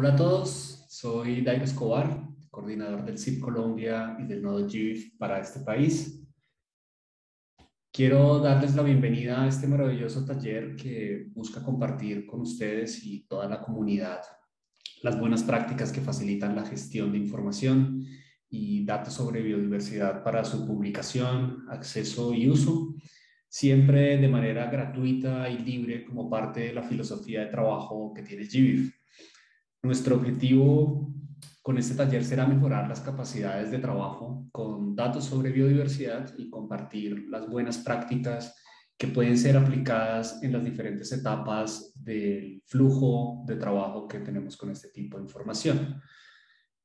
Hola a todos, soy Dairo Escobar, coordinador del CIP Colombia y del nodo GIF para este país. Quiero darles la bienvenida a este maravilloso taller que busca compartir con ustedes y toda la comunidad las buenas prácticas que facilitan la gestión de información y datos sobre biodiversidad para su publicación, acceso y uso, siempre de manera gratuita y libre como parte de la filosofía de trabajo que tiene GIVIF. Nuestro objetivo con este taller será mejorar las capacidades de trabajo con datos sobre biodiversidad y compartir las buenas prácticas que pueden ser aplicadas en las diferentes etapas del flujo de trabajo que tenemos con este tipo de información.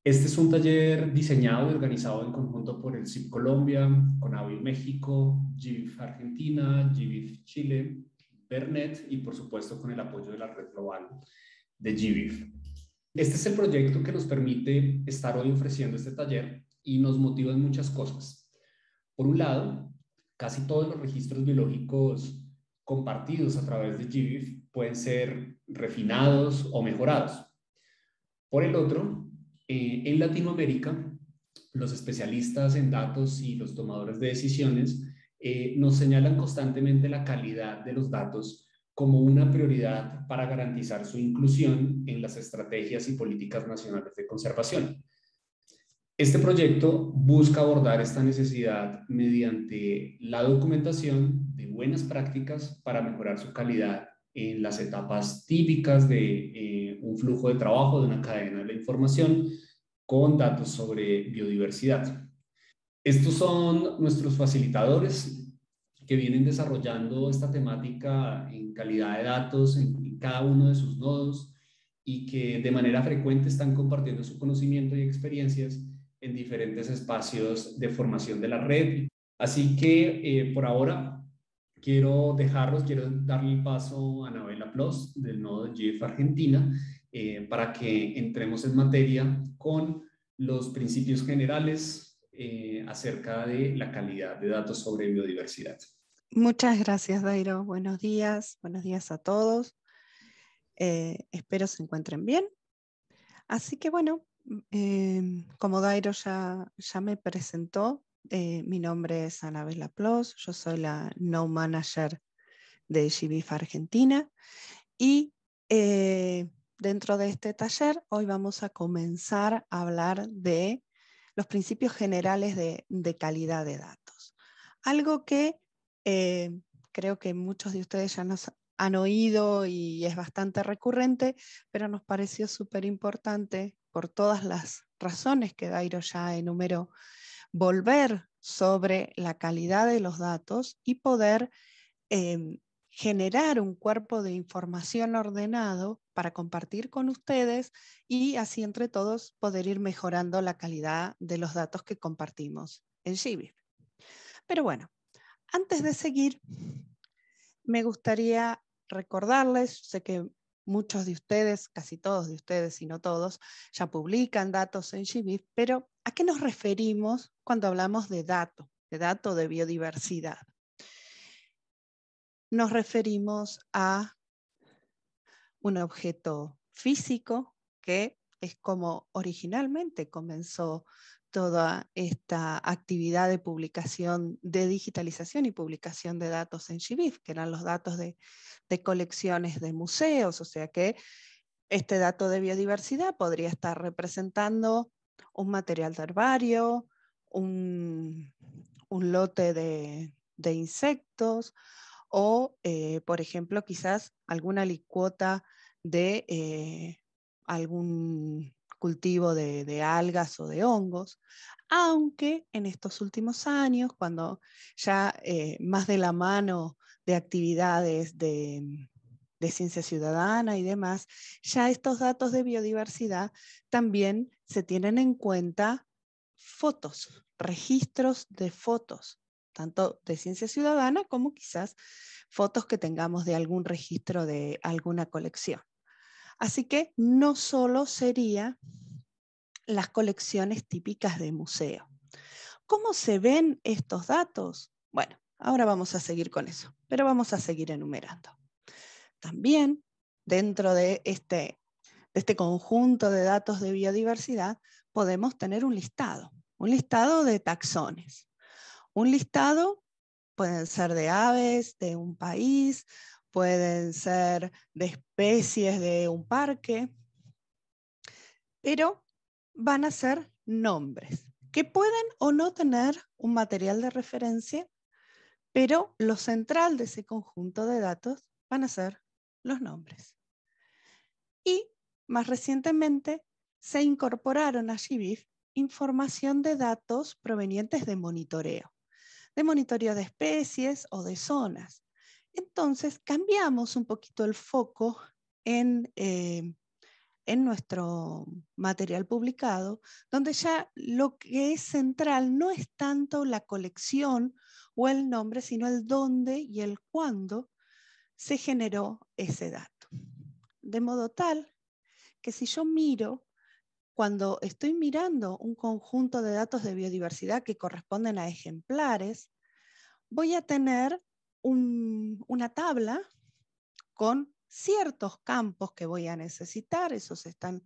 Este es un taller diseñado y organizado en conjunto por el CIP Colombia, Conavi México, GBIF Argentina, GBIF Chile, Bernet y por supuesto con el apoyo de la red global de GBIF. Este es el proyecto que nos permite estar hoy ofreciendo este taller y nos motiva en muchas cosas. Por un lado, casi todos los registros biológicos compartidos a través de GBIF pueden ser refinados o mejorados. Por el otro, eh, en Latinoamérica, los especialistas en datos y los tomadores de decisiones eh, nos señalan constantemente la calidad de los datos como una prioridad para garantizar su inclusión en las estrategias y políticas nacionales de conservación. Este proyecto busca abordar esta necesidad mediante la documentación de buenas prácticas para mejorar su calidad en las etapas típicas de eh, un flujo de trabajo de una cadena de la información con datos sobre biodiversidad. Estos son nuestros facilitadores que vienen desarrollando esta temática en calidad de datos en, cada uno de sus nodos y que de manera frecuente están compartiendo su conocimiento y experiencias en diferentes espacios de formación de la red. Así que eh, por ahora quiero dejarlos, quiero darle el paso a Anabela Plus del nodo GIF Argentina eh, para que entremos en materia con los principios generales eh, acerca de la calidad de datos sobre biodiversidad. Muchas gracias, Dairo. Buenos días, buenos días a todos. Eh, espero se encuentren bien. Así que bueno, mm, em, como Dairo ya, ya me presentó, eh, mi nombre es Anabela Plos, yo soy la No Manager de GBIF Argentina y eh, dentro de este taller hoy vamos a comenzar a hablar de los principios generales de calidad de datos. Algo que eh, creo que muchos de ustedes ya nos han oído y es bastante recurrente, pero nos pareció súper importante, por todas las razones que Dairo ya enumeró, volver sobre la calidad de los datos y poder eh, generar un cuerpo de información ordenado para compartir con ustedes y así entre todos poder ir mejorando la calidad de los datos que compartimos en Shibir Pero bueno, antes de seguir, me gustaría recordarles, sé que muchos de ustedes, casi todos de ustedes, si no todos, ya publican datos en GBIF, pero ¿a qué nos referimos cuando hablamos de dato, de dato de biodiversidad? Nos referimos a un objeto físico que es como originalmente comenzó toda esta actividad de publicación, de digitalización y publicación de datos en GBIF, que eran los datos de, colecciones de museos, o sea que este dato de biodiversidad podría estar representando un material de herbario, un, lote de, insectos o, eh, por ejemplo, quizás alguna licuota de eh, algún cultivo de, algas o de hongos, aunque en estos últimos años, cuando ya eh, más de la mano de actividades de ciencia ciudadana y demás, ya estos datos de biodiversidad también se tienen en cuenta fotos, registros de fotos, tanto de ciencia ciudadana como quizás fotos que tengamos de algún registro de alguna colección. Así que no solo sería las colecciones típicas de museo. ¿Cómo se ven estos datos? Bueno, ahora vamos a seguir con eso, pero vamos a seguir enumerando. También, dentro de este, de este conjunto de datos de biodiversidad, podemos tener un listado, un listado de taxones. Un listado pueden ser de aves, de un país, pueden ser de especies de un parque, pero van a ser nombres que pueden o no tener un material de referencia, pero lo central de ese conjunto de datos van a ser los nombres. Y más recientemente se incorporaron a GBIF información de datos provenientes de monitoreo, de monitoreo de especies o de zonas. Entonces cambiamos un poquito el foco eh, en, nuestro material publicado, donde ya lo que es central no es tanto la colección o el nombre, sino el dónde y el cuándo se generó ese dato. De modo tal que si yo miro, cuando estoy mirando un conjunto de datos de biodiversidad que corresponden a ejemplares, voy a tener una tabla con ciertos campos que voy a necesitar, esos están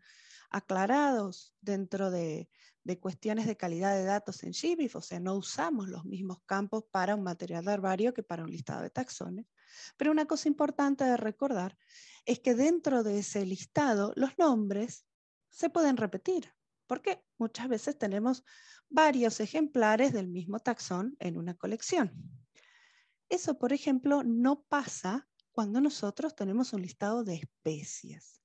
aclarados dentro de, de, cuestiones de calidad de datos en GBIF, o sea, no usamos los mismos campos para un material de herbario que para un listado de taxones. Pero una cosa importante de recordar es que dentro de ese listado los nombres se pueden repetir, porque muchas veces tenemos varios ejemplares del mismo taxón en una colección. Eso, por ejemplo, no pasa cuando nosotros tenemos un listado de especies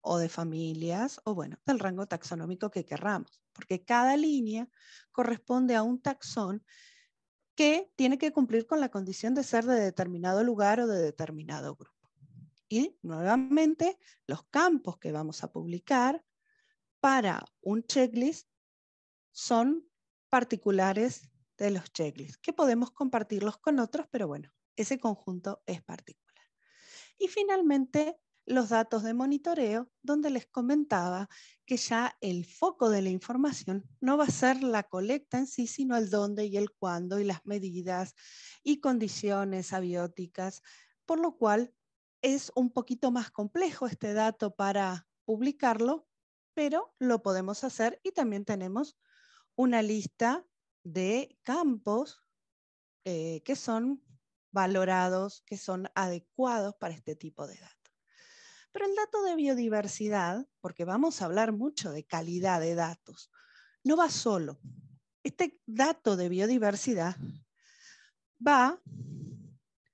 o de familias o, bueno, del rango taxonómico que querramos, porque cada línea corresponde a un taxón que tiene que cumplir con la condición de ser de determinado lugar o de determinado grupo. Y nuevamente, los campos que vamos a publicar para un checklist son particulares de los checklists, que podemos compartirlos con otros, pero bueno, ese conjunto es particular. Y finalmente, los datos de monitoreo, donde les comentaba que ya el foco de la información no va a ser la colecta en sí, sino el dónde y el cuándo y las medidas y condiciones abióticas, por lo cual es un poquito más complejo este dato para publicarlo, pero lo podemos hacer y también tenemos una lista de campos eh, que son valorados, que son adecuados para este tipo de datos. Pero el dato de biodiversidad, porque vamos a hablar mucho de calidad de datos, no va solo. Este dato de biodiversidad va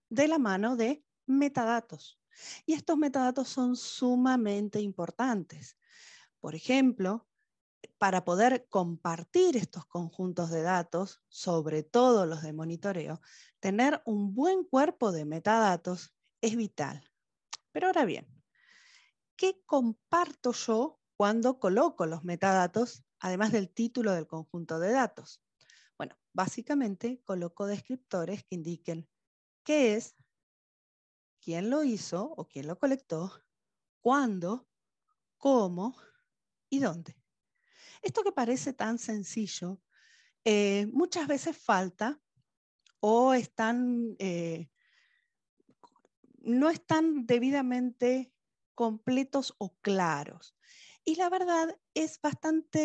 de la mano de metadatos. Y estos metadatos son sumamente importantes. Por ejemplo, para poder compartir estos conjuntos de datos, sobre todo los de monitoreo, tener un buen cuerpo de metadatos es vital. Pero ahora bien, ¿qué comparto yo cuando coloco los metadatos, además del título del conjunto de datos? Bueno, básicamente coloco descriptores que indiquen qué es, quién lo hizo o quién lo colectó, cuándo, cómo y dónde. Esto que parece tan sencillo, eh, muchas veces falta o están, eh, no están debidamente completos o claros. Y la verdad es bastante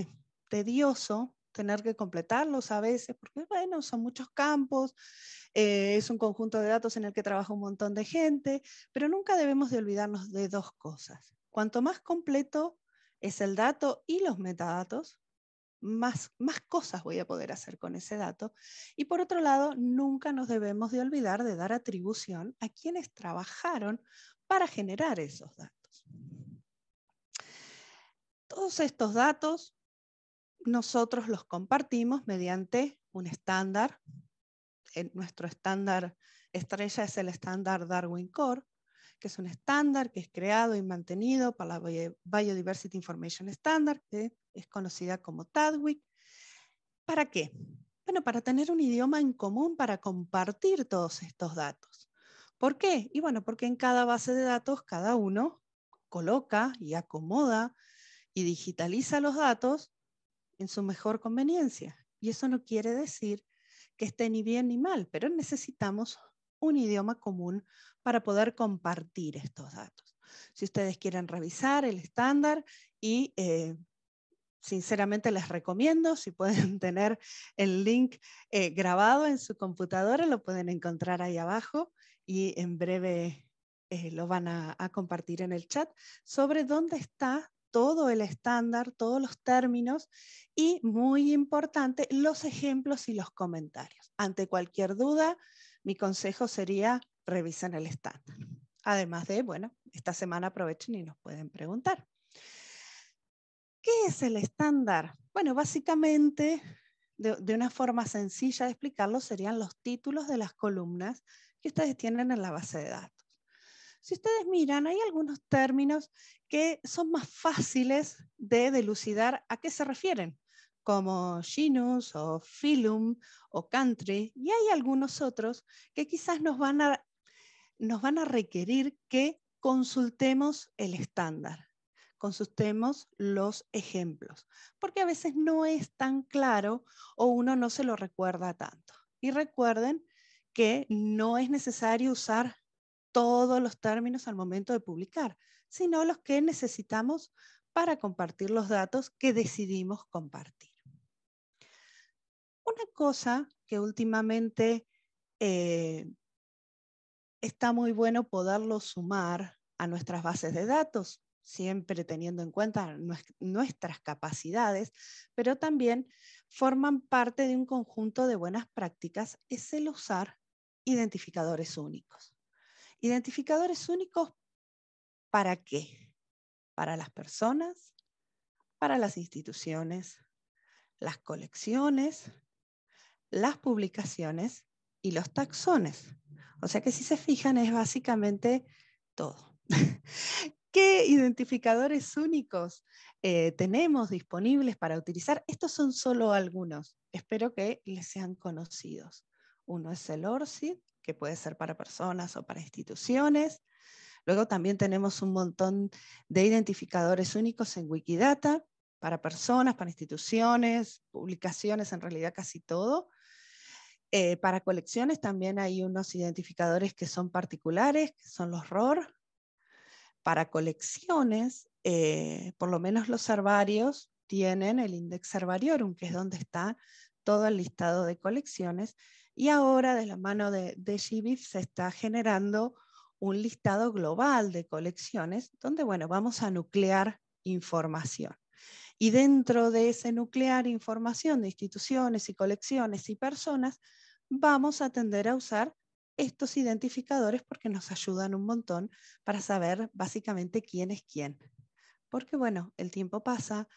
eh, tedioso tener que completarlos a veces, porque bueno, son muchos campos, es un conjunto de datos en el que trabaja un montón de gente, pero nunca debemos de olvidarnos de dos cosas. Cuanto más completo, es el dato y los metadatos, más, más cosas voy a poder hacer con ese dato. Y por otro lado, nunca nos debemos de olvidar de dar atribución a quienes trabajaron para generar esos datos. Todos estos datos nosotros los compartimos mediante un estándar. nuestro estándar estrella es el estándar Darwin Core, que es un estándar que es creado y mantenido para la Biodiversity Information Standard, que es conocida como TADWIC. ¿Para qué? Bueno, para tener un idioma en común para compartir todos estos datos. ¿Por qué? Y bueno, porque en cada base de datos cada uno coloca y acomoda y digitaliza los datos en su mejor conveniencia. Y eso no quiere decir que esté ni bien ni mal, pero necesitamos un idioma común para poder compartir estos datos. Si ustedes quieren revisar el estándar y eh, sinceramente les recomiendo, si pueden tener el link eh, grabado en su computadora, lo pueden encontrar ahí abajo y en breve eh, lo van a, a compartir en el chat sobre dónde está todo el estándar, todos los términos y, muy importante, los ejemplos y los comentarios. Ante cualquier duda, mi consejo sería revisen el estándar. Además de, bueno, esta semana aprovechen y nos pueden preguntar. ¿Qué es el estándar? Bueno, básicamente, de, de una forma sencilla de explicarlo, serían los títulos de las columnas que ustedes tienen en la base de datos si ustedes miran, hay algunos términos que son más fáciles de delucidar a qué se refieren como Genus o Film o Country, y hay algunos otros que quizás nos van a, nos van a requerir que consultemos el estándar, consultemos los ejemplos, porque a veces no es tan claro o uno no se lo recuerda tanto. Y recuerden que no es necesario usar todos los términos al momento de publicar, sino los que necesitamos para compartir los datos que decidimos compartir. Una cosa que últimamente eh, está muy bueno poderlo sumar a nuestras bases de datos, siempre teniendo en cuenta nuestras capacidades, pero también forman parte de un conjunto de buenas prácticas, es el usar identificadores únicos. Identificadores únicos para qué? Para las personas, para las instituciones, las colecciones las publicaciones y los taxones. O sea que si se fijan es básicamente todo. ¿Qué identificadores únicos eh, tenemos disponibles para utilizar? Estos son solo algunos. Espero que les sean conocidos. Uno es el ORCID, que puede ser para personas o para instituciones. Luego también tenemos un montón de identificadores únicos en Wikidata, para personas, para instituciones, publicaciones, en realidad casi todo. Eh, para colecciones también hay unos identificadores que son particulares, que son los ROR. Para colecciones, eh, por lo menos los herbarios tienen el Index Herbariorum, que es donde está todo el listado de colecciones. Y ahora, de la mano de, GBIF se está generando un listado global de colecciones, donde, bueno, vamos a nuclear información. Y dentro de ese nuclear información de instituciones y colecciones y personas, vamos a tender a usar estos identificadores porque nos ayudan un montón para saber básicamente quién es quién. Porque bueno, el tiempo pasa,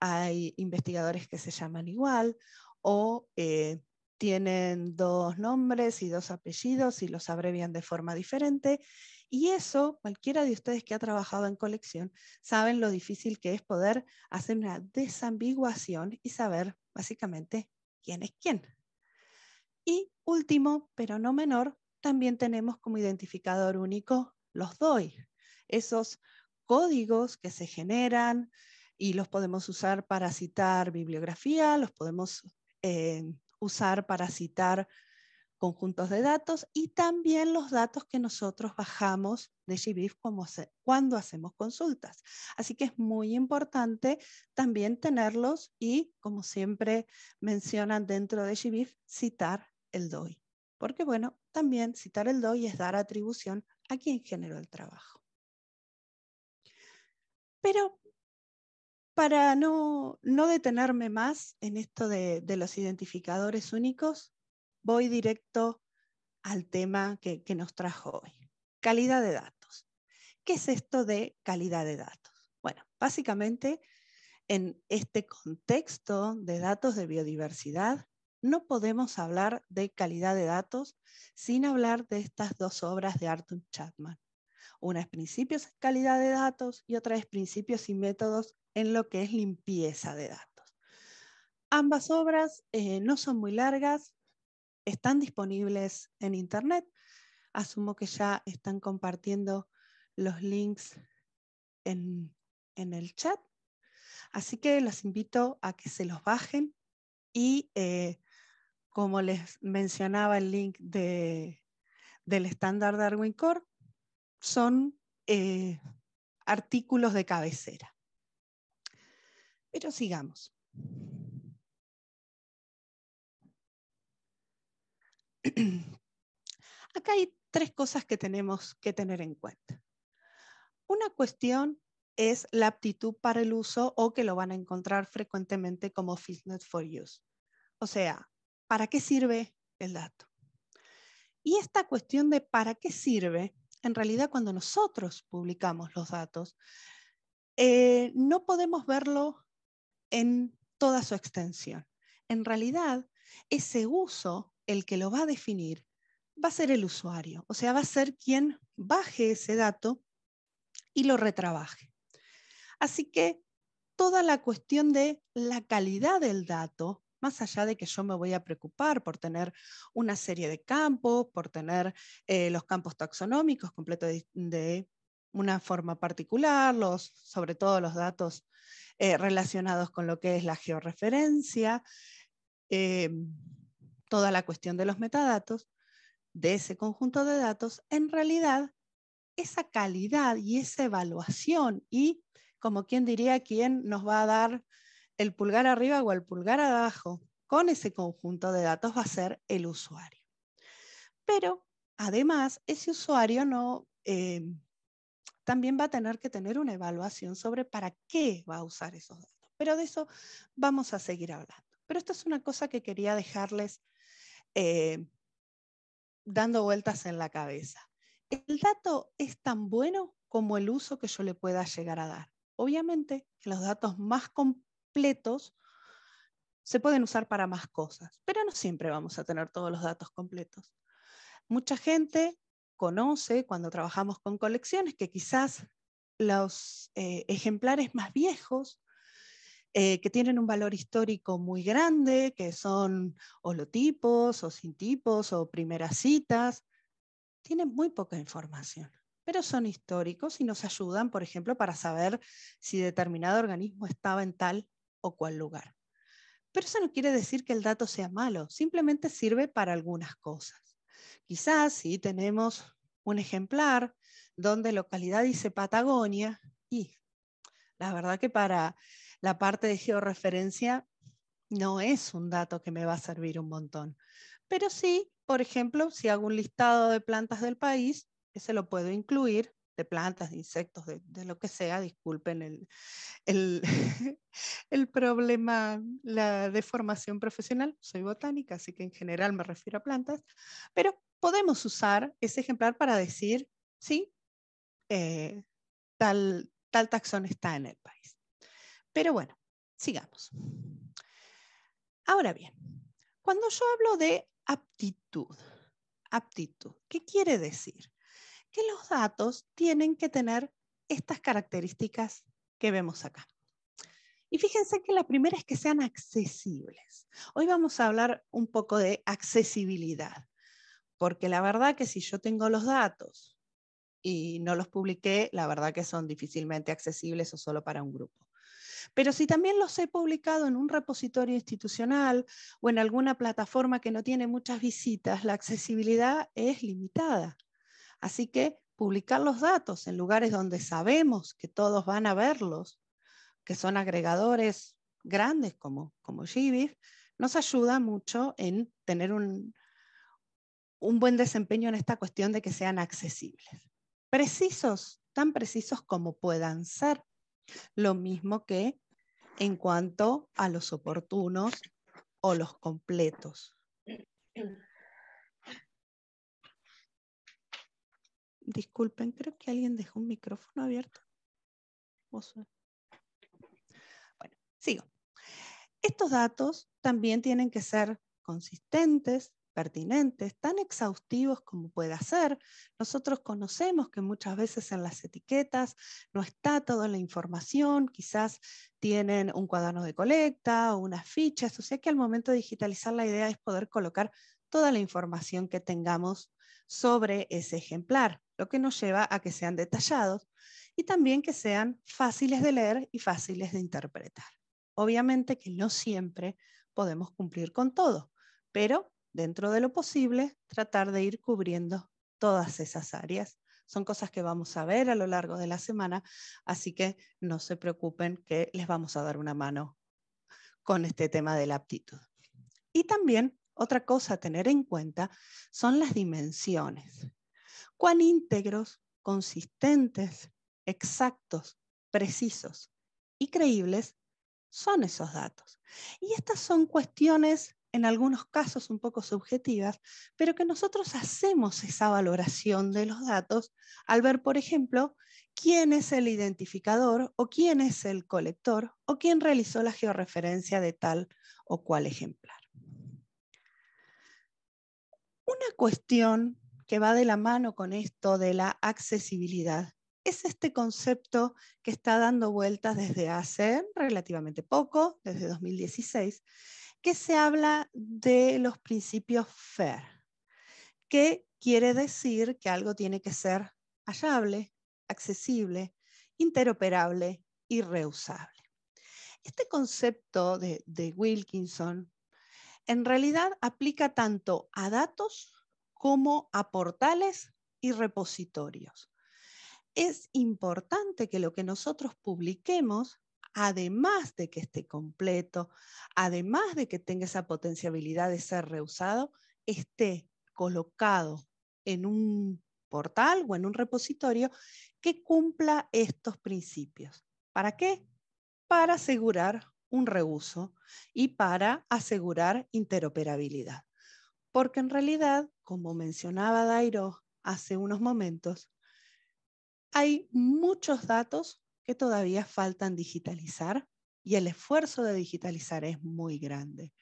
hay investigadores que se llaman igual o eh, tienen dos nombres y dos apellidos y los abrevian de forma diferente. Y eso, cualquiera de ustedes que ha trabajado en colección, saben lo difícil que es poder hacer una desambiguación y saber básicamente quién es quién. Y último, pero no menor, también tenemos como identificador único los DOI, esos códigos que se generan y los podemos usar para citar bibliografía, los podemos eh, usar para citar conjuntos de datos y también los datos que nosotros bajamos de GBIF cuando hacemos consultas. Así que es muy importante también tenerlos y, como siempre mencionan dentro de GBIF, citar el DOI. Porque bueno, también citar el DOI es dar atribución a quien generó el trabajo. Pero para no, detenerme más en esto de, los identificadores únicos, voy directo al tema que nos trajo hoy, calidad de datos. ¿Qué es esto de calidad de datos? Bueno, básicamente en este contexto de datos de biodiversidad, no podemos hablar de calidad de datos sin hablar de estas dos obras de Arthur Chapman. Una es principios en calidad de datos y otra es principios y métodos en lo que es limpieza de datos. Ambas obras eh, no son muy largas, están disponibles en Internet. Asumo que ya están compartiendo los links en, el chat. Así que los invito a que se los bajen y eh, como les mencionaba el link del estándar Darwin Core, son eh, artículos de cabecera. Pero sigamos. Acá hay tres cosas que tenemos que tener en cuenta. Una cuestión es la aptitud para el uso o que lo van a encontrar frecuentemente como fitness for use. O sea, ¿para qué sirve el dato? Y esta cuestión de para qué sirve, en realidad cuando nosotros publicamos los datos, eh, no podemos verlo en toda su extensión. En realidad, ese uso, el que lo va a definir, va a ser el usuario, o sea, va a ser quien baje ese dato y lo retrabaje. Así que toda la cuestión de la calidad del dato más allá de que yo me voy a preocupar por tener una serie de campos, por tener eh, los campos taxonómicos completos de, una forma particular, los, sobre todo los datos eh, relacionados con lo que es la georreferencia, em, toda la cuestión de los metadatos, de ese conjunto de datos, en realidad esa calidad y esa evaluación y como quien diría, quién nos va a dar el pulgar arriba o el pulgar abajo con ese conjunto de datos va a ser el usuario. Pero además, ese usuario no, em, también va a tener que tener una evaluación sobre para qué va a usar esos datos. Pero de eso vamos a seguir hablando. Pero esto es una cosa que quería dejarles eh, dando vueltas en la cabeza. El dato es tan bueno como el uso que yo le pueda llegar a dar. Obviamente los datos más, complejos, completos se pueden usar para más cosas, pero no siempre vamos a tener todos los datos completos. Mucha gente conoce cuando trabajamos con colecciones que quizás los eh, ejemplares más viejos eh, que tienen un valor histórico muy grande, que son holotipos o sintipos o primeras citas, tienen muy poca información, pero son históricos y nos ayudan, por ejemplo, para saber si determinado organismo estaba en tal o cuál lugar. Pero eso no quiere decir que el dato sea malo, simplemente sirve para algunas cosas. Quizás si tenemos un ejemplar donde localidad dice Patagonia y la verdad que para la parte de georreferencia no es un dato que me va a servir un montón. Pero sí, por ejemplo, si hago un listado de plantas del país, ese lo puedo incluir de plantas, de insectos, de, lo que sea, disculpen el, el, problema, la deformación profesional, soy botánica, así que en general me refiero a plantas, pero podemos usar ese ejemplar para decir, sí, eh, tal, tal taxón está en el país. Pero bueno, sigamos. Ahora bien, cuando yo hablo de aptitud, aptitud, ¿qué quiere decir? que los datos tienen que tener estas características que vemos acá. Y fíjense que la primera es que sean accesibles. Hoy vamos a hablar un poco de accesibilidad, porque la verdad que si yo tengo los datos y no los publiqué, la verdad que son difícilmente accesibles o solo para un grupo. Pero si también los he publicado en un repositorio institucional o en alguna plataforma que no tiene muchas visitas, la accesibilidad es limitada. Así que publicar los datos en lugares donde sabemos que todos van a verlos, que son agregadores grandes como, como nos ayuda mucho en tener un, un buen desempeño en esta cuestión de que sean accesibles. Precisos, tan precisos como puedan ser. Lo mismo que en cuanto a los oportunos o los completos. Disculpen, creo que alguien dejó un micrófono abierto. Bueno, sigo. Estos datos también tienen que ser consistentes, pertinentes, tan exhaustivos como pueda ser. Nosotros conocemos que muchas veces en las etiquetas no está toda la información, quizás tienen un cuaderno de colecta o unas fichas, o sea que al momento de digitalizar la idea es poder colocar toda la información que tengamos sobre ese ejemplar, lo que nos lleva a que sean detallados y también que sean fáciles de leer y fáciles de interpretar. Obviamente que no siempre podemos cumplir con todo, pero dentro de lo posible tratar de ir cubriendo todas esas áreas. Son cosas que vamos a ver a lo largo de la semana, así que no se preocupen que les vamos a dar una mano con este tema de la aptitud. Y también otra cosa a tener en cuenta son las dimensiones. Cuán íntegros, consistentes, exactos, precisos y creíbles son esos datos. Y estas son cuestiones en algunos casos un poco subjetivas, pero que nosotros hacemos esa valoración de los datos al ver, por ejemplo, quién es el identificador o quién es el colector o quién realizó la georreferencia de tal o cual ejemplar. Una cuestión que va de la mano con esto de la accesibilidad es este concepto que está dando vueltas desde hace relativamente poco, desde 2016, que se habla de los principios FAIR, que quiere decir que algo tiene que ser hallable, accesible, interoperable y reusable. Este concepto de, de Wilkinson en realidad aplica tanto a datos como a portales y repositorios. Es importante que lo que nosotros publiquemos, además de que esté completo, además de que tenga esa potenciabilidad de ser reusado, esté colocado en un portal o en un repositorio que cumpla estos principios. ¿Para qué? Para asegurar un reuso y para asegurar interoperabilidad. Porque en realidad, como mencionaba Dairo hace unos momentos, hay muchos datos que todavía faltan digitalizar y el esfuerzo de digitalizar es muy grande.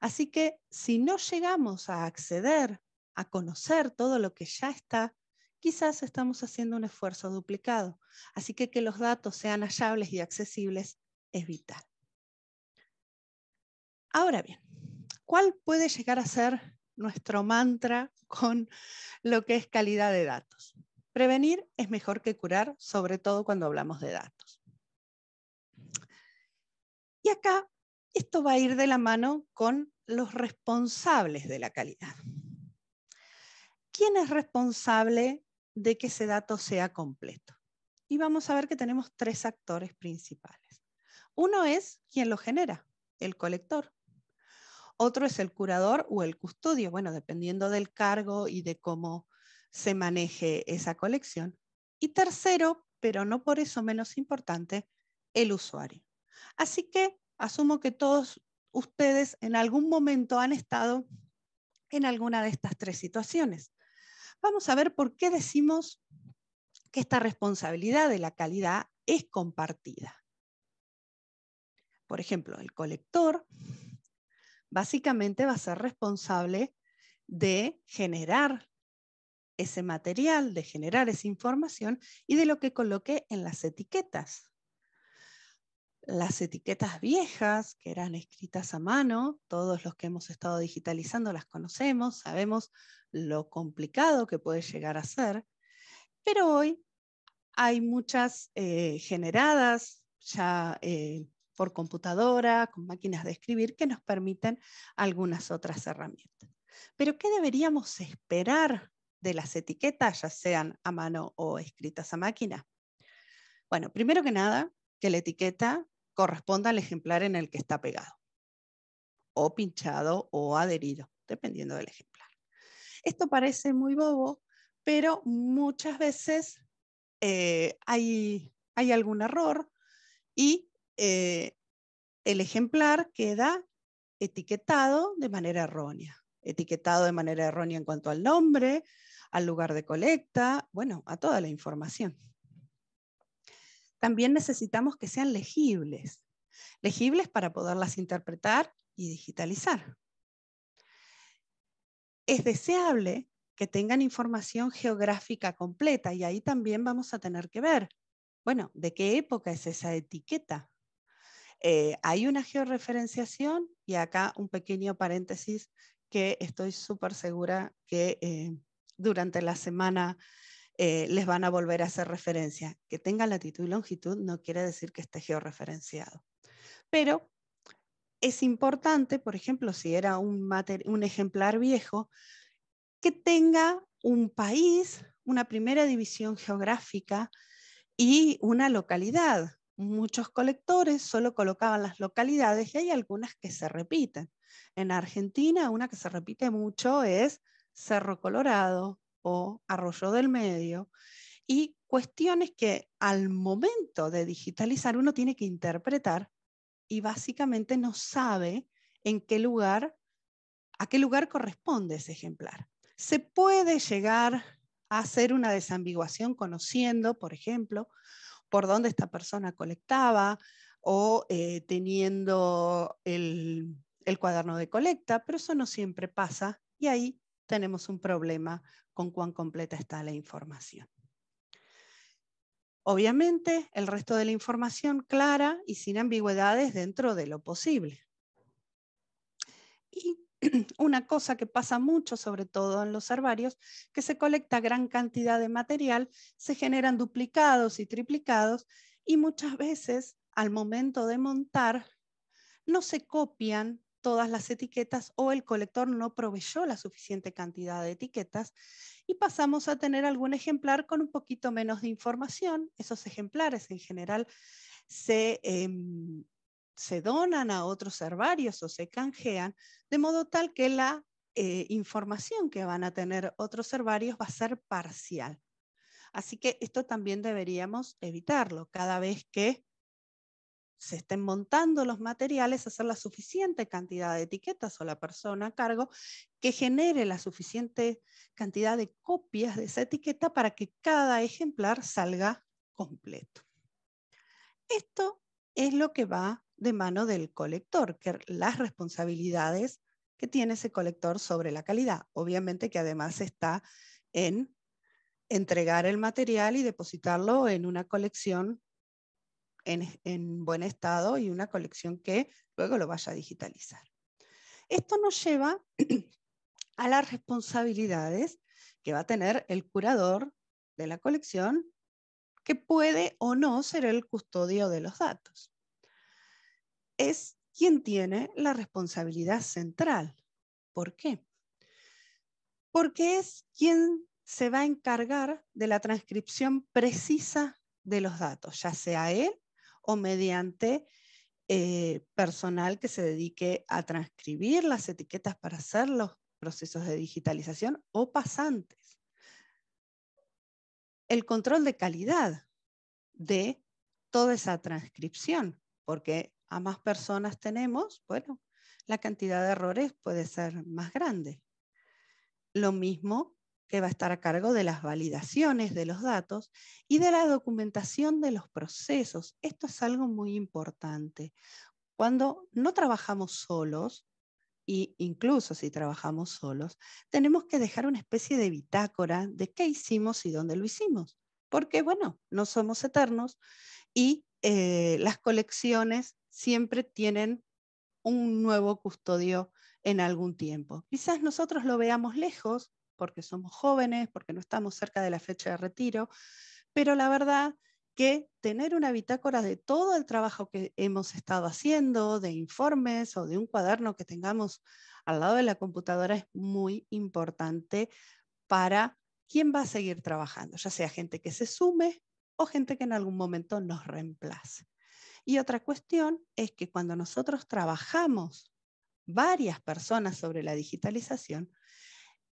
Así que si no llegamos a acceder, a conocer todo lo que ya está, quizás estamos haciendo un esfuerzo duplicado. Así que que los datos sean hallables y accesibles es vital. Ahora bien, ¿cuál puede llegar a ser nuestro mantra con lo que es calidad de datos? Prevenir es mejor que curar, sobre todo cuando hablamos de datos. Y acá esto va a ir de la mano con los responsables de la calidad. ¿Quién es responsable de que ese dato sea completo? Y vamos a ver que tenemos tres actores principales. Uno es quien lo genera, el colector otro es el curador o el custodio, bueno, dependiendo del cargo y de cómo se maneje esa colección. Y tercero, pero no por eso menos importante, el usuario. Así que asumo que todos ustedes en algún momento han estado en alguna de estas tres situaciones. Vamos a ver por qué decimos que esta responsabilidad de la calidad es compartida. Por ejemplo, el colector básicamente va a ser responsable de generar ese material, de generar esa información y de lo que coloque en las etiquetas. Las etiquetas viejas, que eran escritas a mano, todos los que hemos estado digitalizando las conocemos, sabemos lo complicado que puede llegar a ser, pero hoy hay muchas eh, generadas, ya eh, por computadora, con máquinas de escribir que nos permiten algunas otras herramientas. Pero ¿qué deberíamos esperar de las etiquetas, ya sean a mano o escritas a máquina? Bueno, primero que nada, que la etiqueta corresponda al ejemplar en el que está pegado, o pinchado o adherido, dependiendo del ejemplar. Esto parece muy bobo, pero muchas veces eh, hay, hay algún error y eh, el ejemplar queda etiquetado de manera errónea, etiquetado de manera errónea en cuanto al nombre, al lugar de colecta, bueno, a toda la información. También necesitamos que sean legibles, legibles para poderlas interpretar y digitalizar. Es deseable que tengan información geográfica completa y ahí también vamos a tener que ver, bueno, de qué época es esa etiqueta, eh, hay una georreferenciación y acá un pequeño paréntesis que estoy súper segura que eh, durante la semana eh, les van a volver a hacer referencia. Que tenga latitud y longitud no quiere decir que esté georreferenciado. Pero es importante, por ejemplo, si era un ejemplar viejo, que tenga un país, una primera división geográfica y una localidad, Muchos colectores solo colocaban las localidades y hay algunas que se repiten. En Argentina, una que se repite mucho es Cerro Colorado o Arroyo del Medio y cuestiones que al momento de digitalizar uno tiene que interpretar y básicamente no sabe en qué lugar, a qué lugar corresponde ese ejemplar. Se puede llegar a hacer una desambiguación conociendo, por ejemplo, por dónde esta persona colectaba o eh, teniendo el, cuaderno de colecta, pero eso no siempre pasa y ahí tenemos un problema con cuán completa está la información. Obviamente, el resto de la información clara y sin ambigüedades dentro de lo posible. Y una cosa que pasa mucho, sobre todo en los herbarios, que se colecta gran cantidad de material, se generan duplicados y triplicados y muchas veces al momento de montar no se copian todas las etiquetas o el colector no proveyó la suficiente cantidad de etiquetas y pasamos a tener algún ejemplar con un poquito menos de información. Esos ejemplares en general se... Em, se donan a otros herbarios o se canjean, de modo tal que la eh, información que van a tener otros herbarios va a ser parcial. Así que esto también deberíamos evitarlo. Cada vez que se estén montando los materiales, hacer la suficiente cantidad de etiquetas o la persona a cargo que genere la suficiente cantidad de copias de esa etiqueta para que cada ejemplar salga completo. Esto es lo que va de mano del colector, que las responsabilidades que tiene ese colector sobre la calidad. Obviamente que además está en entregar el material y depositarlo en una colección en, en, buen estado y una colección que luego lo vaya a digitalizar. Esto nos lleva a las responsabilidades que va a tener el curador de la colección que puede o no ser el custodio de los datos. Es quien tiene la responsabilidad central. ¿Por qué? Porque es quien se va a encargar de la transcripción precisa de los datos, ya sea él o mediante eh, personal que se dedique a transcribir las etiquetas para hacer los procesos de digitalización o pasante el control de calidad de toda esa transcripción, porque a más personas tenemos, bueno, la cantidad de errores puede ser más grande. Lo mismo que va a estar a cargo de las validaciones de los datos y de la documentación de los procesos. Esto es algo muy importante. Cuando no trabajamos solos, incluso si trabajamos solos, tenemos que dejar una especie de bitácora de qué hicimos y dónde lo hicimos, porque bueno, no somos eternos y eh, las colecciones siempre tienen un nuevo custodio en algún tiempo. Quizás nosotros lo veamos lejos porque somos jóvenes, porque no estamos cerca de la fecha de retiro, pero la verdad que tener una bitácora de todo el trabajo que hemos estado haciendo, de informes o de un cuaderno que tengamos al lado de la computadora es muy importante para quién va a seguir trabajando, ya sea gente que se sume o gente que en algún momento nos reemplace. Y otra cuestión es que cuando nosotros trabajamos varias personas sobre la digitalización,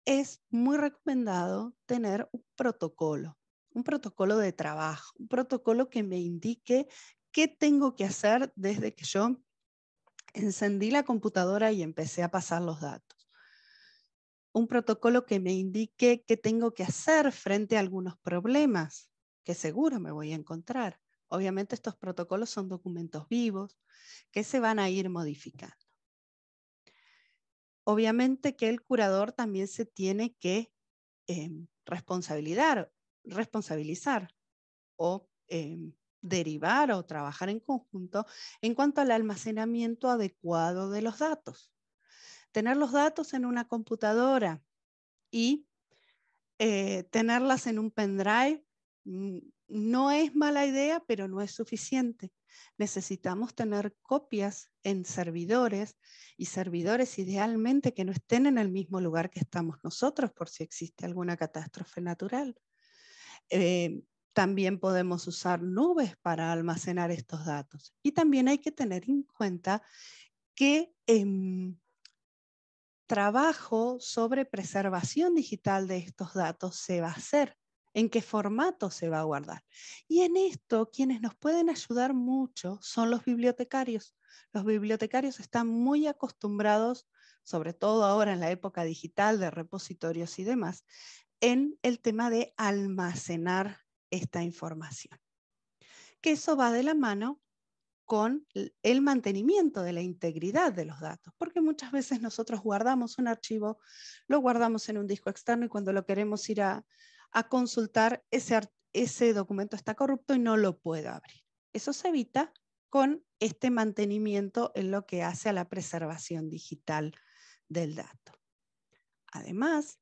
es muy recomendado tener un protocolo, un protocolo de trabajo, un protocolo que me indique qué tengo que hacer desde que yo encendí la computadora y empecé a pasar los datos. Un protocolo que me indique qué tengo que hacer frente a algunos problemas que seguro me voy a encontrar. Obviamente estos protocolos son documentos vivos que se van a ir modificando. Obviamente que el curador también se tiene que em, responsabilizar responsabilizar o em, derivar o trabajar en conjunto en cuanto al almacenamiento adecuado de los datos. Tener los datos en una computadora y eh, tenerlas en un pendrive mm, no es mala idea, pero no es suficiente. Necesitamos tener copias en servidores y servidores idealmente que no estén en el mismo lugar que estamos nosotros por si existe alguna catástrofe natural. Eh, también podemos usar nubes para almacenar estos datos. Y también hay que tener en cuenta que em, trabajo sobre preservación digital de estos datos se va a hacer, en qué formato se va a guardar. Y en esto quienes nos pueden ayudar mucho son los bibliotecarios. Los bibliotecarios están muy acostumbrados sobre todo ahora en la época digital de repositorios y demás, en el tema de almacenar esta información. Que eso va de la mano con el mantenimiento de la integridad de los datos, porque muchas veces nosotros guardamos un archivo, lo guardamos en un disco externo y cuando lo queremos ir a, consultar, ese, ese documento está corrupto y no lo puedo abrir. Eso se evita con este mantenimiento en lo que hace a la preservación digital del dato. Además,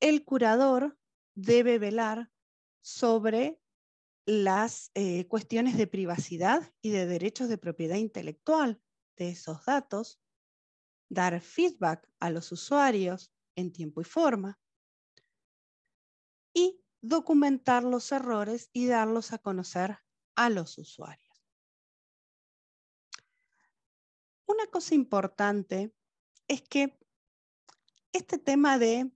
el curador debe velar sobre las eh, cuestiones de privacidad y de derechos de propiedad intelectual de esos datos, dar feedback a los usuarios en tiempo y forma y documentar los errores y darlos a conocer a los usuarios. Una cosa importante es que este tema de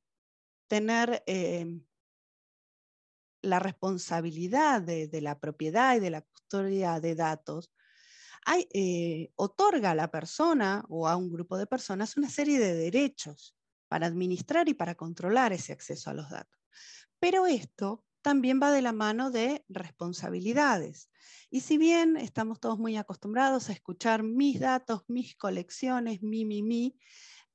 tener em, la responsabilidad de, la propiedad y de la custodia de datos, eh, otorga a la persona o a un grupo de personas una serie de derechos para administrar y para controlar ese acceso a los datos. Pero esto también va de la mano de responsabilidades. Y si bien estamos todos muy acostumbrados a escuchar mis datos, mis colecciones, mi, mi, mi,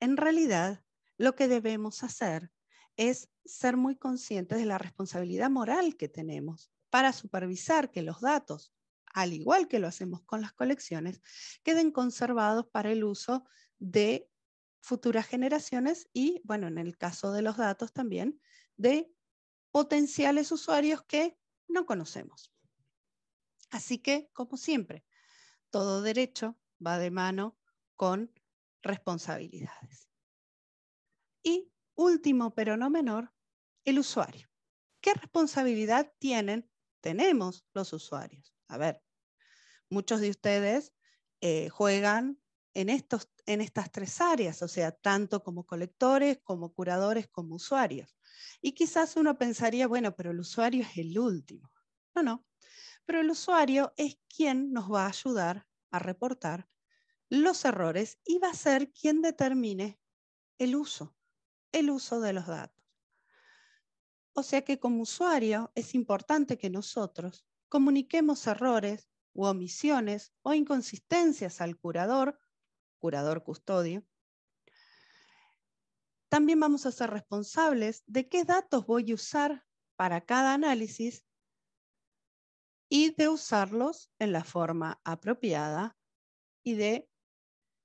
en realidad lo que debemos hacer es ser muy conscientes de la responsabilidad moral que tenemos para supervisar que los datos, al igual que lo hacemos con las colecciones, queden conservados para el uso de futuras generaciones y, bueno, en el caso de los datos también, de potenciales usuarios que no conocemos. Así que, como siempre, todo derecho va de mano con responsabilidades. Y Último, pero no menor, el usuario. ¿Qué responsabilidad tienen, tenemos los usuarios? A ver, muchos de ustedes eh, juegan en, estos, en estas tres áreas, o sea, tanto como colectores, como curadores, como usuarios. Y quizás uno pensaría, bueno, pero el usuario es el último. No, no. Pero el usuario es quien nos va a ayudar a reportar los errores y va a ser quien determine el uso el uso de los datos. O sea que como usuario es importante que nosotros comuniquemos errores u omisiones o inconsistencias al curador, curador custodio. También vamos a ser responsables de qué datos voy a usar para cada análisis y de usarlos en la forma apropiada y de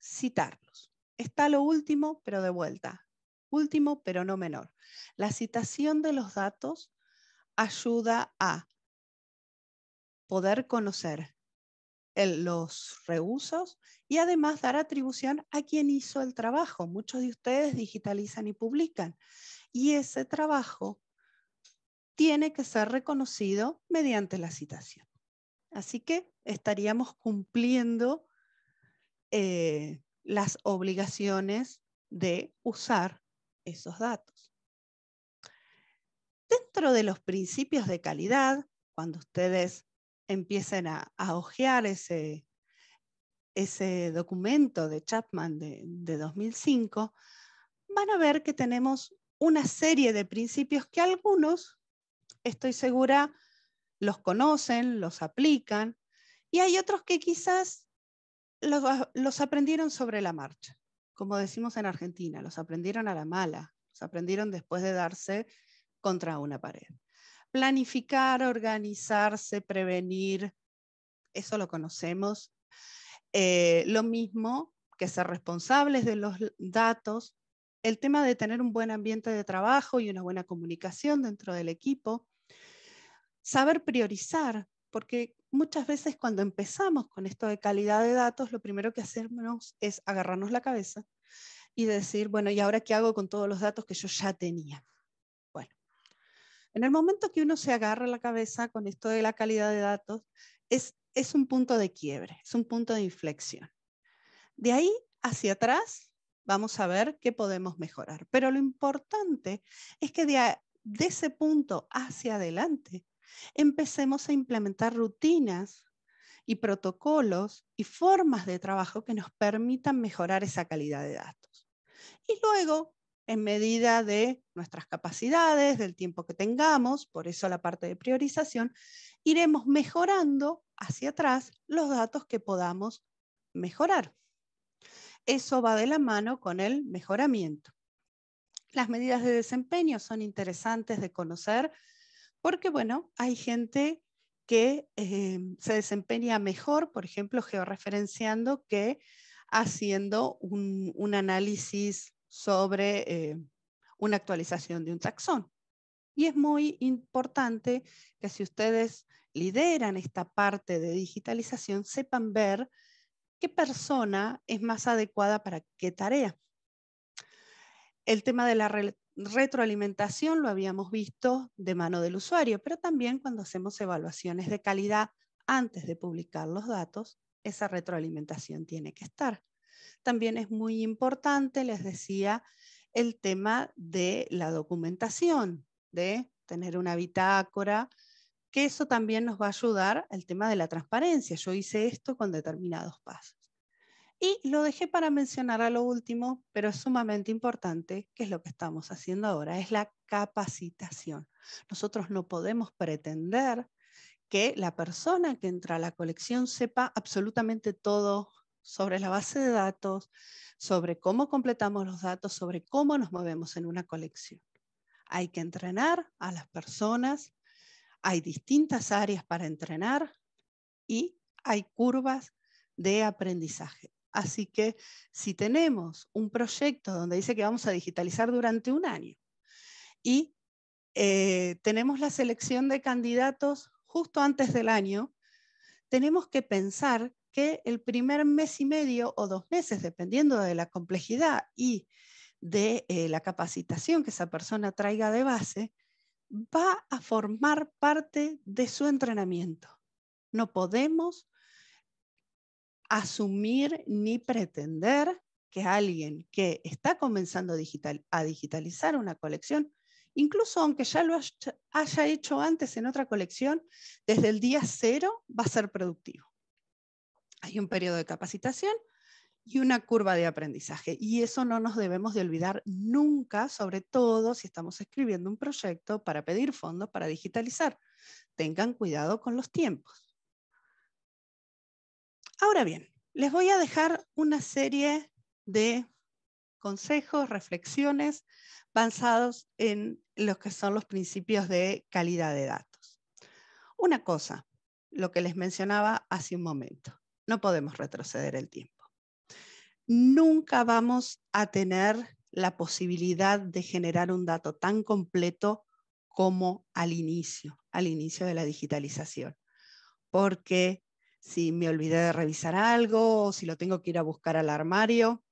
citarlos. Está lo último, pero de vuelta. Último, pero no menor, la citación de los datos ayuda a poder conocer los reusos y además dar atribución a quien hizo el trabajo. Muchos de ustedes digitalizan y publican y ese trabajo tiene que ser reconocido mediante la citación. Así que estaríamos cumpliendo eh, las obligaciones de usar esos datos. Dentro de los principios de calidad, cuando ustedes empiecen a, a hojear ese, ese documento de Chapman de, 2005, van a ver que tenemos una serie de principios que algunos, estoy segura, los conocen, los aplican, y hay otros que quizás los, aprendieron sobre la marcha como decimos en Argentina, los aprendieron a la mala, los aprendieron después de darse contra una pared. Planificar, organizarse, prevenir, eso lo conocemos. Eh, lo mismo que ser responsables de los datos, el tema de tener un buen ambiente de trabajo y una buena comunicación dentro del equipo, saber priorizar, porque muchas veces cuando empezamos con esto de calidad de datos, lo primero que hacemos es agarrarnos la cabeza y decir, bueno, ¿y ahora qué hago con todos los datos que yo ya tenía? Bueno, en el momento que uno se agarra la cabeza con esto de la calidad de datos, es, un punto de quiebre, es un punto de inflexión. De ahí hacia atrás vamos a ver qué podemos mejorar. Pero lo importante es que de ese punto hacia adelante empecemos a implementar rutinas y protocolos y formas de trabajo que nos permitan mejorar esa calidad de datos. Y luego, en medida de nuestras capacidades, del tiempo que tengamos, por eso la parte de priorización, iremos mejorando hacia atrás los datos que podamos mejorar. Eso va de la mano con el mejoramiento. Las medidas de desempeño son interesantes de conocer porque bueno, hay gente que eh, se desempeña mejor, por ejemplo, georreferenciando que haciendo un, análisis sobre eh, una actualización de un taxón. Y es muy importante que si ustedes lideran esta parte de digitalización, sepan ver qué persona es más adecuada para qué tarea. El tema de la retroalimentación lo habíamos visto de mano del usuario, pero también cuando hacemos evaluaciones de calidad antes de publicar los datos, esa retroalimentación tiene que estar. También es muy importante, les decía, el tema de la documentación, de tener una bitácora, que eso también nos va a ayudar el tema de la transparencia. Yo hice esto con determinados pasos. Y lo dejé para mencionar a lo último, pero es sumamente importante, que es lo que estamos haciendo ahora, es la capacitación. Nosotros no podemos pretender que la persona que entra a la colección sepa absolutamente todo sobre la base de datos, sobre cómo completamos los datos, sobre cómo nos movemos en una colección. Hay que entrenar a las personas, hay distintas áreas para entrenar y hay curvas de aprendizaje. Así que si tenemos un proyecto donde dice que vamos a digitalizar durante un año y eh, tenemos la selección de candidatos justo antes del año, tenemos que pensar que el primer mes y medio o dos meses, dependiendo de la complejidad y de eh, la capacitación que esa persona traiga de base, va a formar parte de su entrenamiento. No podemos asumir ni pretender que alguien que está comenzando a digitalizar una colección, incluso aunque ya lo haya hecho antes en otra colección, desde el día cero va a ser productivo. Hay un periodo de capacitación y una curva de aprendizaje. Y eso no nos debemos de olvidar nunca, sobre todo si estamos escribiendo un proyecto para pedir fondos para digitalizar. Tengan cuidado con los tiempos. Ahora bien, les voy a dejar una serie de consejos, reflexiones basados en los que son los principios de calidad de datos. Una cosa, lo que les mencionaba hace un momento, no podemos retroceder el tiempo. Nunca vamos a tener la posibilidad de generar un dato tan completo como al inicio, al inicio de la digitalización, porque si me olvidé de revisar algo si lo tengo que ir a buscar al armario.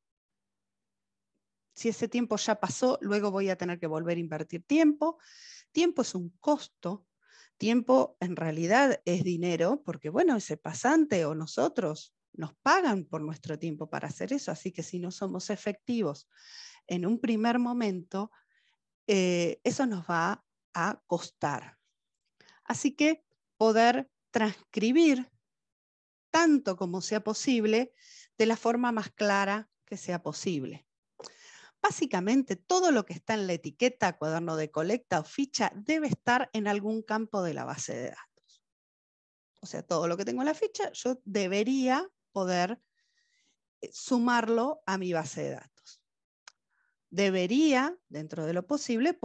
Si ese tiempo ya pasó, luego voy a tener que volver a invertir tiempo. Tiempo es un costo. Tiempo en realidad es dinero, porque bueno, ese pasante o nosotros nos pagan por nuestro tiempo para hacer eso, así que si no somos efectivos en un primer momento, eh, eso nos va a costar. Así que poder transcribir tanto como sea posible, de la forma más clara que sea posible. Básicamente, todo lo que está en la etiqueta, cuaderno de colecta o ficha debe estar en algún campo de la base de datos. O sea, todo lo que tengo en la ficha, yo debería poder eh, sumarlo a mi base de datos. Debería, dentro de lo posible,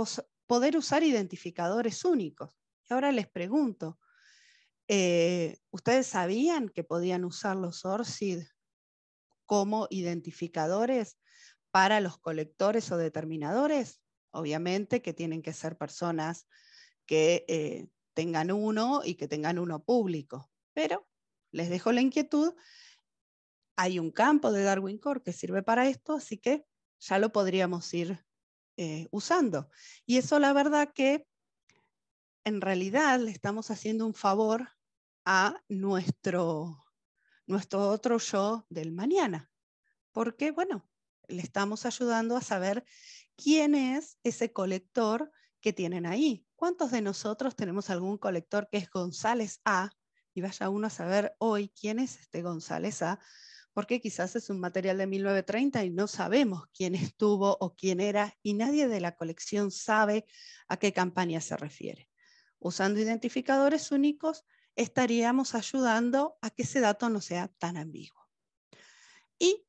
poder usar identificadores únicos. Y ahora les pregunto, eh, ¿Ustedes sabían que podían usar los ORCID como identificadores para los colectores o determinadores? Obviamente que tienen que ser personas que eh, tengan uno y que tengan uno público, pero les dejo la inquietud. Hay un campo de Darwin Core que sirve para esto, así que ya lo podríamos ir eh, usando. Y eso la verdad que en realidad le estamos haciendo un favor a nuestro, nuestro otro yo del mañana, porque bueno, le estamos ayudando a saber quién es ese colector que tienen ahí. ¿Cuántos de nosotros tenemos algún colector que es González A? Y vaya uno a saber hoy quién es este González A, porque quizás es un material de 1930 y no sabemos quién estuvo o quién era y nadie de la colección sabe a qué campaña se refiere. Usando identificadores únicos, estaríamos ayudando a que ese dato no sea tan ambiguo. Y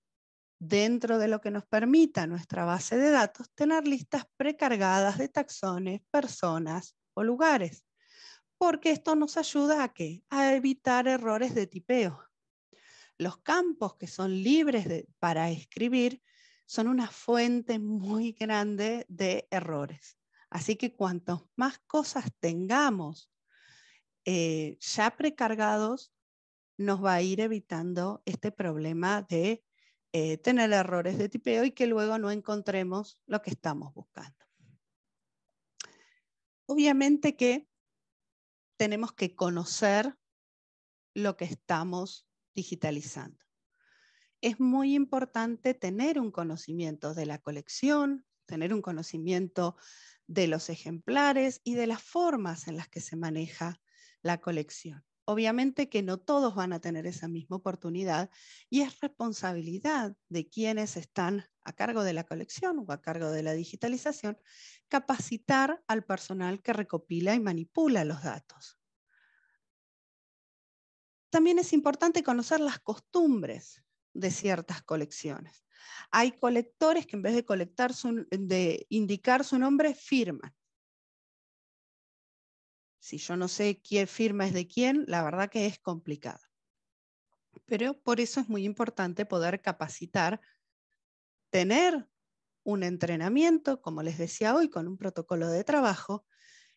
dentro de lo que nos permita nuestra base de datos, tener listas precargadas de taxones, personas o lugares, porque esto nos ayuda a, qué? a evitar errores de tipeo. Los campos que son libres para escribir son una fuente muy grande de errores. Así que cuantas más cosas tengamos eh, ya precargados, nos va a ir evitando este problema de eh, tener errores de tipeo y que luego no encontremos lo que estamos buscando. Obviamente que tenemos que conocer lo que estamos digitalizando. Es muy importante tener un conocimiento de la colección, tener un conocimiento de los ejemplares y de las formas en las que se maneja la colección. Obviamente que no todos van a tener esa misma oportunidad y es responsabilidad de quienes están a cargo de la colección o a cargo de la digitalización capacitar al personal que recopila y manipula los datos. También es importante conocer las costumbres de ciertas colecciones. Hay colectores que en vez de, indicar su nombre, firman. Si yo no sé quién firma es de quién, la verdad que es complicado. Pero por eso es muy importante poder capacitar, tener un entrenamiento, como les decía hoy, con un protocolo de trabajo.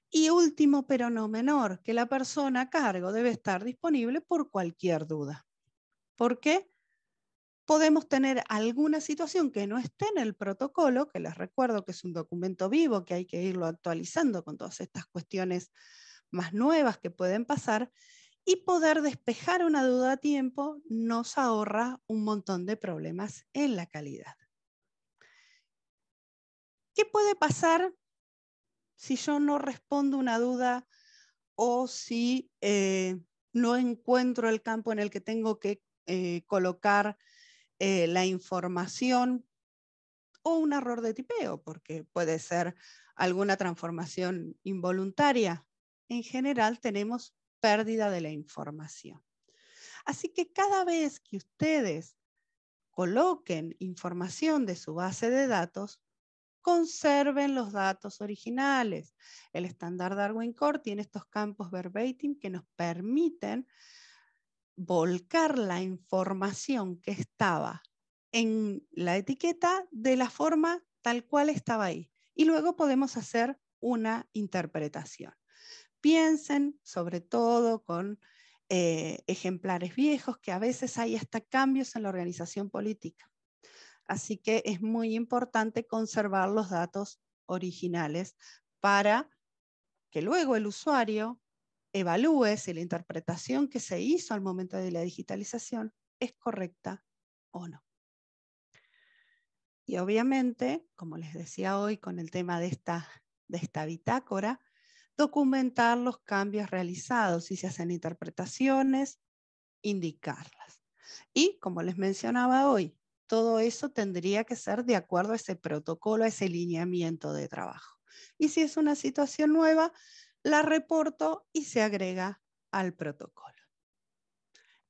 Y último, pero no menor, que la persona a cargo debe estar disponible por cualquier duda. ¿Por qué? podemos tener alguna situación que no esté en el protocolo, que les recuerdo que es un documento vivo, que hay que irlo actualizando con todas estas cuestiones más nuevas que pueden pasar, y poder despejar una duda a tiempo nos ahorra un montón de problemas en la calidad. ¿Qué puede pasar si yo no respondo una duda o si eh, no encuentro el campo en el que tengo que eh, colocar eh, la información o un error de tipeo, porque puede ser alguna transformación involuntaria. En general tenemos pérdida de la información. Así que cada vez que ustedes coloquen información de su base de datos, conserven los datos originales. El estándar Darwin Core tiene estos campos verbatim que nos permiten volcar la información que estaba en la etiqueta de la forma tal cual estaba ahí. Y luego podemos hacer una interpretación. Piensen sobre todo con eh, ejemplares viejos, que a veces hay hasta cambios en la organización política. Así que es muy importante conservar los datos originales para que luego el usuario evalúe si la interpretación que se hizo al momento de la digitalización es correcta o no. Y obviamente, como les decía hoy con el tema de esta, bitácora, documentar los cambios realizados, si se hacen interpretaciones, indicarlas. Y como les mencionaba hoy, todo eso tendría que ser de acuerdo a ese protocolo, a ese lineamiento de trabajo. Y si es una situación nueva, la reporto y se agrega al protocolo.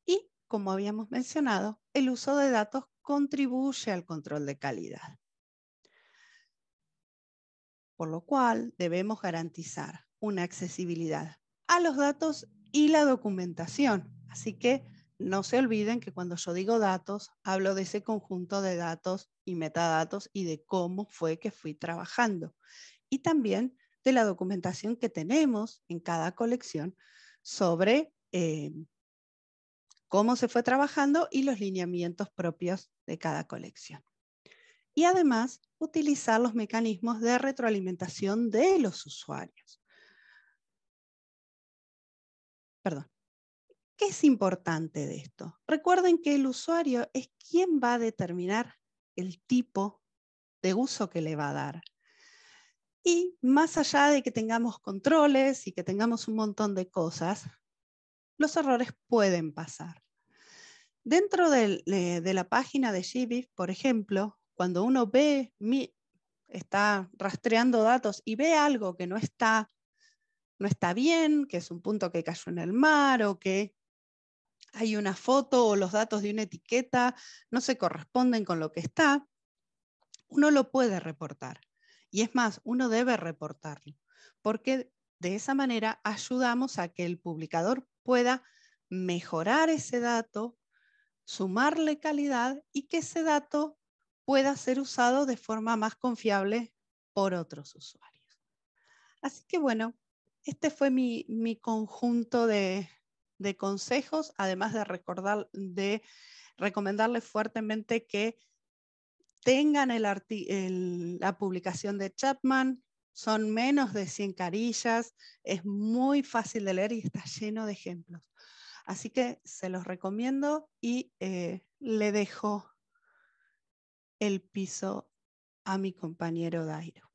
Y, como habíamos mencionado, el uso de datos contribuye al control de calidad. Por lo cual, debemos garantizar una accesibilidad a los datos y la documentación. Así que no se olviden que cuando yo digo datos, hablo de ese conjunto de datos y metadatos y de cómo fue que fui trabajando. Y también la documentación que tenemos en cada colección sobre eh, cómo se fue trabajando y los lineamientos propios de cada colección. Y además, utilizar los mecanismos de retroalimentación de los usuarios. Perdón. ¿Qué es importante de esto? Recuerden que el usuario es quien va a determinar el tipo de uso que le va a dar y más allá de que tengamos controles y que tengamos un montón de cosas, los errores pueden pasar. Dentro de, la página de GBIF, por ejemplo, cuando uno ve, está rastreando datos y ve algo que no está, no está bien, que es un punto que cayó en el mar o que hay una foto o los datos de una etiqueta no se corresponden con lo que está, uno lo puede reportar. Y es más, uno debe reportarlo, porque de esa manera ayudamos a que el publicador pueda mejorar ese dato, sumarle calidad y que ese dato pueda ser usado de forma más confiable por otros usuarios. Así que bueno, este fue mi, conjunto de, de, consejos, además de, recordar, de recomendarles fuertemente que tengan el la publicación de Chapman, son menos de 100 carillas, es muy fácil de leer y está lleno de ejemplos. Así que se los recomiendo y eh, le dejo el piso a mi compañero Dairo.